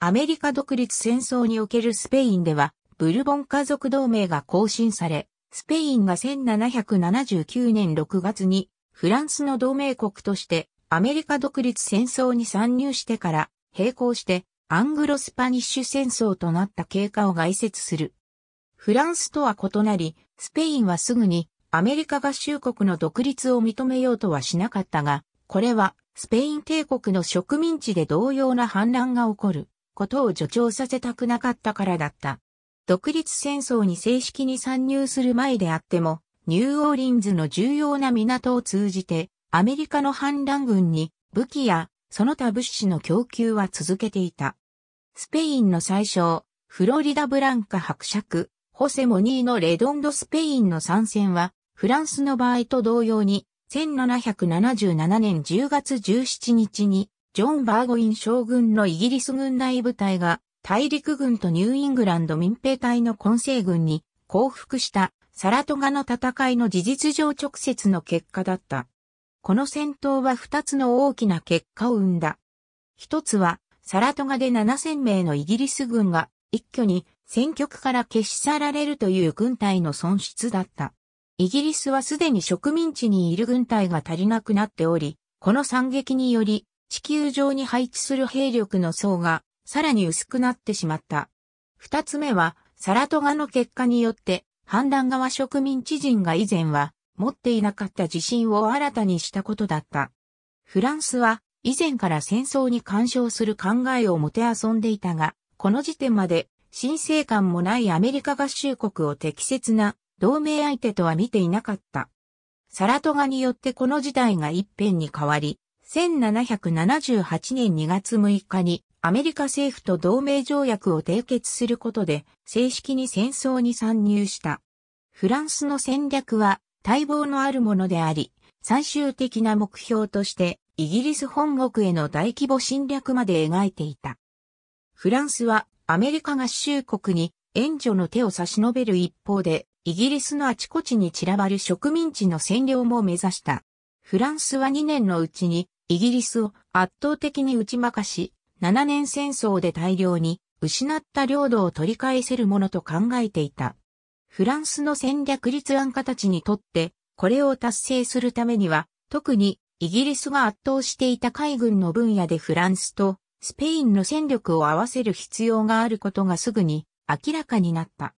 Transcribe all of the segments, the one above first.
アメリカ独立戦争におけるスペインでは、ブルボン家族同盟が更新され、スペインが1779年6月にフランスの同盟国としてアメリカ独立戦争に参入してから並行してアングロスパニッシュ戦争となった経過を概説する。フランスとは異なり、スペインはすぐにアメリカ合衆国の独立を認めようとはしなかったが、これはスペイン帝国の植民地で同様な反乱が起こることを助長させたくなかったからだった。独立戦争に正式に参入する前であっても、ニューオーリンズの重要な港を通じて、アメリカの反乱軍に武器やその他物資の供給は続けていた。スペインの最初、フロリダブランカ伯爵、ホセモニーのレドンドスペインの参戦は、フランスの場合と同様に、1777年10月17日にジョン・バーゴイン将軍のイギリス軍内部隊が大陸軍とニューイングランド民兵隊の混成軍に降伏したサラトガの戦いの事実上直接の結果だった。この戦闘は二つの大きな結果を生んだ。一つはサラトガで7000名のイギリス軍が一挙に戦局から消し去られるという軍隊の損失だった。イギリスはすでに植民地にいる軍隊が足りなくなっており、この惨劇により地球上に配置する兵力の層がさらに薄くなってしまった。二つ目は、サラトガの結果によって、反乱側植民地人が以前は持っていなかった自信を新たにしたことだった。フランスは以前から戦争に干渉する考えをもてあそんでいたが、この時点まで申請感もないアメリカ合衆国を適切な同盟相手とは見ていなかった。サラトガによってこの事態が一変に変わり、1778年2月6日にアメリカ政府と同盟条約を締結することで正式に戦争に参入した。フランスの戦略は待望のあるものであり、最終的な目標としてイギリス本国への大規模侵略まで描いていた。フランスはアメリカ合衆国に援助の手を差し伸べる一方で、イギリスのあちこちに散らばる植民地の占領も目指した。フランスは2年のうちにイギリスを圧倒的に打ち負かし、7年戦争で大量に失った領土を取り返せるものと考えていた。フランスの戦略立案家たちにとって、これを達成するためには、特にイギリスが圧倒していた海軍の分野でフランスとスペインの戦力を合わせる必要があることがすぐに明らかになった。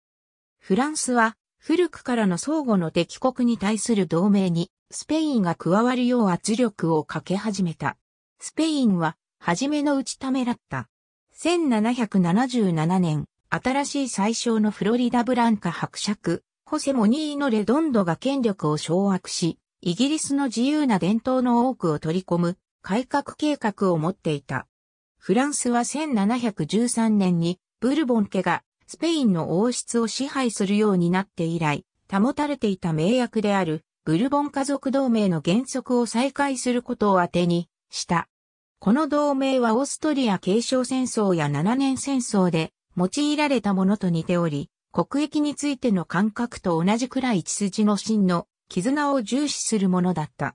フランスは古くからの相互の敵国に対する同盟にスペインが加わるよう圧力をかけ始めた。スペインは、初めのうちためらった。1777年、新しい最小のフロリダブランカ伯爵、ホセモニーノ・レドンドが権力を掌握し、イギリスの自由な伝統の多くを取り込む改革計画を持っていた。フランスは1713年にブルボン家がスペインの王室を支配するようになって以来、保たれていた名役であるブルボン家族同盟の原則を再開することを当てにした。この同盟はオーストリア継承戦争や7年戦争で用いられたものと似ており、国益についての感覚と同じくらい血筋の真の絆を重視するものだった。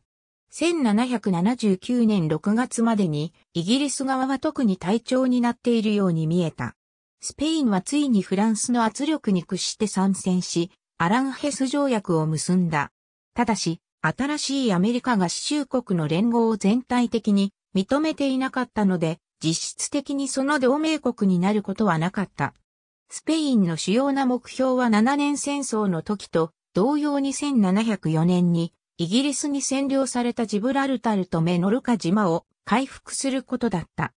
1779年6月までにイギリス側は特に体調になっているように見えた。スペインはついにフランスの圧力に屈して参戦し、アランヘス条約を結んだ。ただし、新しいアメリカ合衆国の連合を全体的に認めていなかったので、実質的にその同盟国になることはなかった。スペインの主要な目標は7年戦争の時と同様に1704年にイギリスに占領されたジブラルタルとメノルカ島を回復することだった。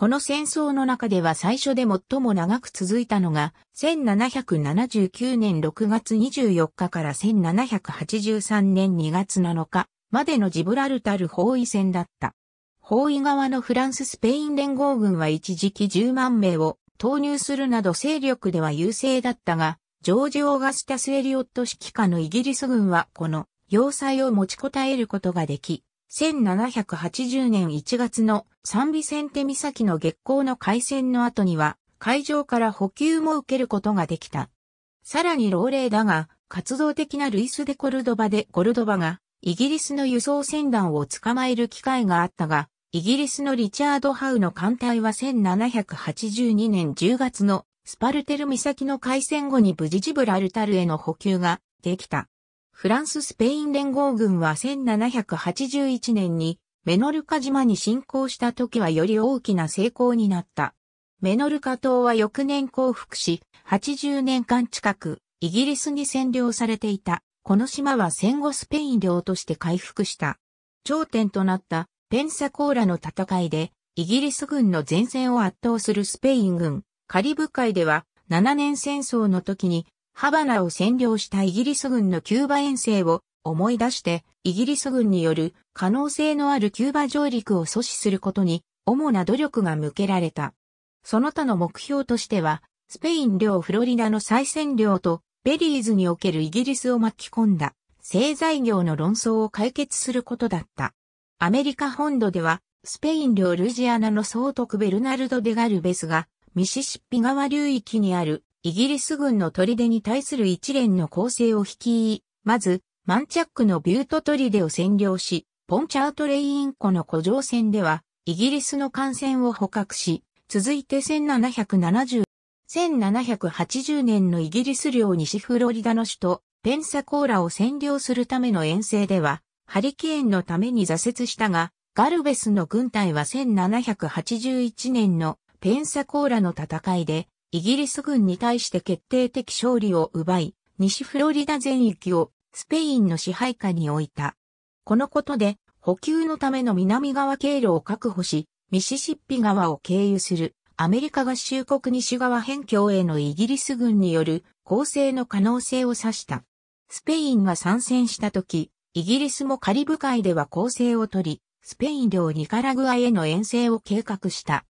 この戦争の中では最初で最も長く続いたのが、1779年6月24日から1783年2月7日までのジブラルタル包囲戦だった。包囲側のフランス・スペイン連合軍は一時期10万名を投入するなど勢力では優勢だったが、ジョージ・オーガスタス・エリオット指揮下のイギリス軍はこの要塞を持ちこたえることができ、1780年1月のサンビセンテ岬の月光の海戦の後には、会場から補給も受けることができた。さらに老齢だが、活動的なルイス・デ・コルドバでコルドバが、イギリスの輸送船団を捕まえる機会があったが、イギリスのリチャード・ハウの艦隊は1782年10月のスパルテル岬の海戦後に無事ジブラルタルへの補給ができた。フランス・スペイン連合軍は1781年にメノルカ島に侵攻した時はより大きな成功になった。メノルカ島は翌年降伏し、80年間近くイギリスに占領されていた。この島は戦後スペイン領として回復した。頂点となったペンサコーラの戦いで、イギリス軍の前線を圧倒するスペイン軍、カリブ海では7年戦争の時にハバナを占領したイギリス軍のキューバ遠征を思い出して、イギリス軍による可能性のあるキューバ上陸を阻止することに主な努力が向けられた。その他の目標としては、スペイン領フロリダの再占領とベリーズにおけるイギリスを巻き込んだ製材業の論争を解決することだった。アメリカ本土では、スペイン領ルジアナの総督ベルナルド・デガルベスが、ミシシッピ川流域にあるイギリス軍の砦に対する一連の攻勢を率い、まず、マンチャックのビュート砦を占領し、ポンチャートレイン湖の古城戦では、イギリスの艦船を捕獲し、続いて1770、1780年のイギリス領西フロリダの首都、ペンサコーラを占領するための遠征では、ハリケーンのために挫折したが、ガルベスの軍隊は1781年のペンサコーラの戦いでイギリス軍に対して決定的勝利を奪い、西フロリダ全域をスペインの支配下に置いた。このことで補給のための南側経路を確保し、ミシシッピ川を経由するアメリカ合衆国西側辺境へのイギリス軍による攻勢の可能性を指した。スペインが参戦した時、イギリスもカリブ海では攻勢を取り、スペイン領ニカラグアへの遠征を計画した。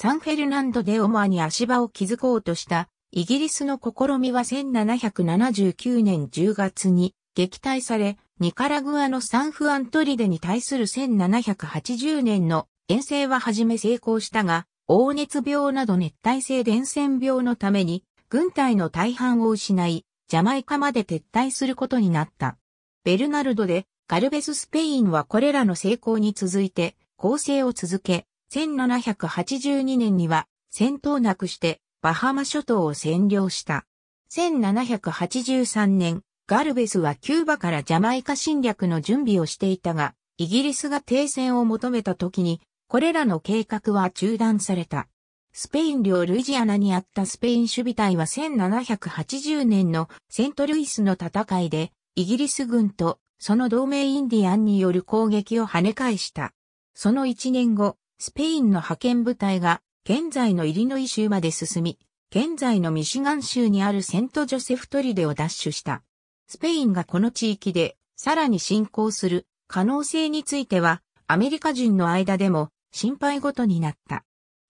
サンフェルナンドで主に足場を築こうとしたイギリスの試みは1779年10月に撃退され、ニカラグアのサンフアントリデに対する1780年の遠征は初め成功したが、黄熱病など熱帯性伝染病のために、軍隊の大半を失い、ジャマイカまで撤退することになった。ベルナルドで、ガルベス・スペインはこれらの成功に続いて、攻勢を続け、1782年には戦闘なくしてバハマ諸島を占領した。1783年、ガルベスはキューバからジャマイカ侵略の準備をしていたが、イギリスが停戦を求めた時に、これらの計画は中断された。スペイン領ルイジアナにあったスペイン守備隊は1780年のセントルイスの戦いで、イギリス軍とその同盟インディアンによる攻撃を跳ね返した。その1年後、スペインの派遣部隊が現在のイリノイ州まで進み、現在のミシガン州にあるセントジョセフトリデを奪取した。スペインがこの地域でさらに進行する可能性についてはアメリカ人の間でも心配事になった。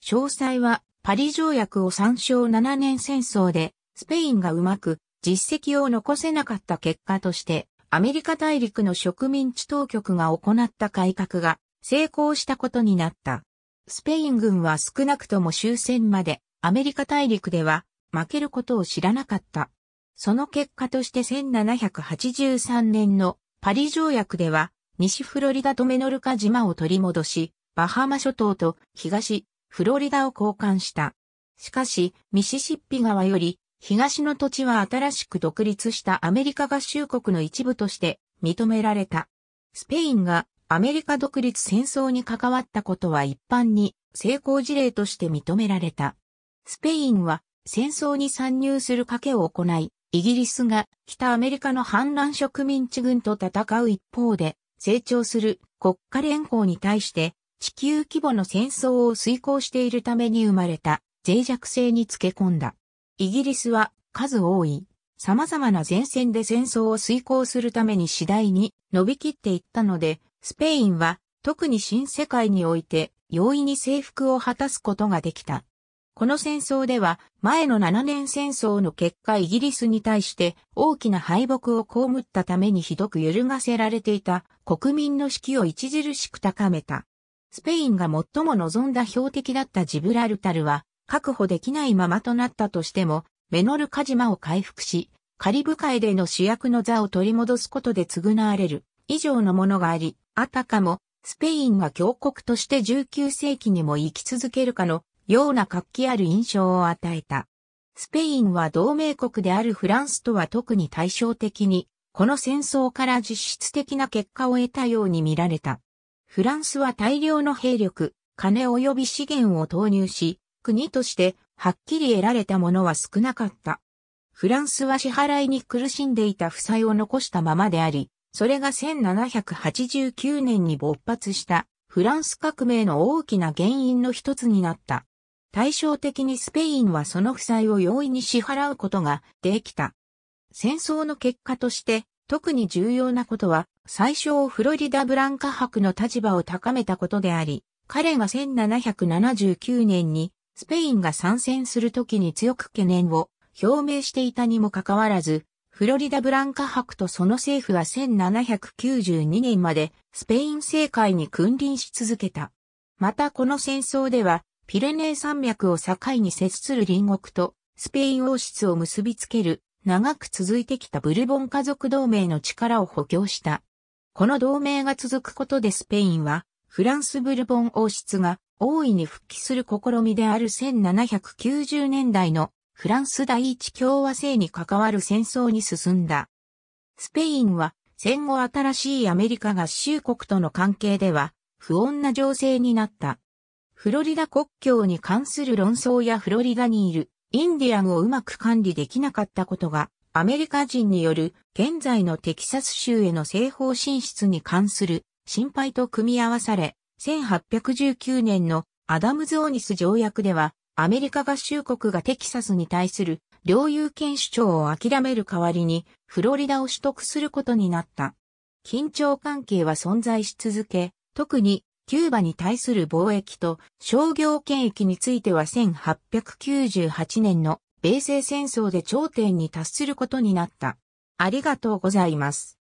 詳細はパリ条約を参照7年戦争でスペインがうまく実績を残せなかった結果としてアメリカ大陸の植民地当局が行った改革が成功したことになった。スペイン軍は少なくとも終戦までアメリカ大陸では負けることを知らなかった。その結果として1783年のパリ条約では西フロリダとメノルカ島を取り戻し、バハマ諸島と東フロリダを交換した。しかし、ミシシッピ川より東の土地は新しく独立したアメリカ合衆国の一部として認められた。スペインがアメリカ独立戦争に関わったことは一般に成功事例として認められた。スペインは戦争に参入する賭けを行い、イギリスが北アメリカの反乱植民地軍と戦う一方で、成長する国家連合に対して地球規模の戦争を遂行しているために生まれた脆弱性につけ込んだ。イギリスは数多い様々な前線で戦争を遂行するために次第に伸びきっていったので、スペインは特に新世界において容易に征服を果たすことができた。この戦争では前の7年戦争の結果イギリスに対して大きな敗北をこむったためにひどく揺るがせられていた国民の士気を著しく高めた。スペインが最も望んだ標的だったジブラルタルは確保できないままとなったとしてもメノルカジマを回復しカリブ海での主役の座を取り戻すことで償われる。以上のものがあり、あたかもスペインが強国として19世紀にも生き続けるかのような活気ある印象を与えた。スペインは同盟国であるフランスとは特に対照的に、この戦争から実質的な結果を得たように見られた。フランスは大量の兵力、金及び資源を投入し、国としてはっきり得られたものは少なかった。フランスは支払いに苦しんでいた負債を残したままであり、それが1789年に勃発したフランス革命の大きな原因の一つになった。対照的にスペインはその負債を容易に支払うことができた。戦争の結果として特に重要なことは最初、フロリダブランカ博の立場を高めたことであり、彼が1779年にスペインが参戦する時に強く懸念を表明していたにもかかわらず、フロリダブランカ博とその政府は1792年までスペイン政界に君臨し続けた。またこの戦争では、ピレネー山脈を境に接する隣国とスペイン王室を結びつける長く続いてきたブルボン家族同盟の力を補強した。この同盟が続くことでスペインはフランスブルボン王室が大いに復帰する試みである1790年代のフランス第一共和制に関わる戦争に進んだ。スペインは戦後新しいアメリカ合衆国との関係では不穏な情勢になった。フロリダ国境に関する論争やフロリダにいるインディアンをうまく管理できなかったことがアメリカ人による現在のテキサス州への西方進出に関する心配と組み合わされ1819年のアダムズ・オニス条約ではアメリカ合衆国がテキサスに対する領有権主張を諦める代わりにフロリダを取得することになった。緊張関係は存在し続け、特にキューバに対する貿易と商業権益については1898年の米西戦争で頂点に達することになった。ありがとうございます。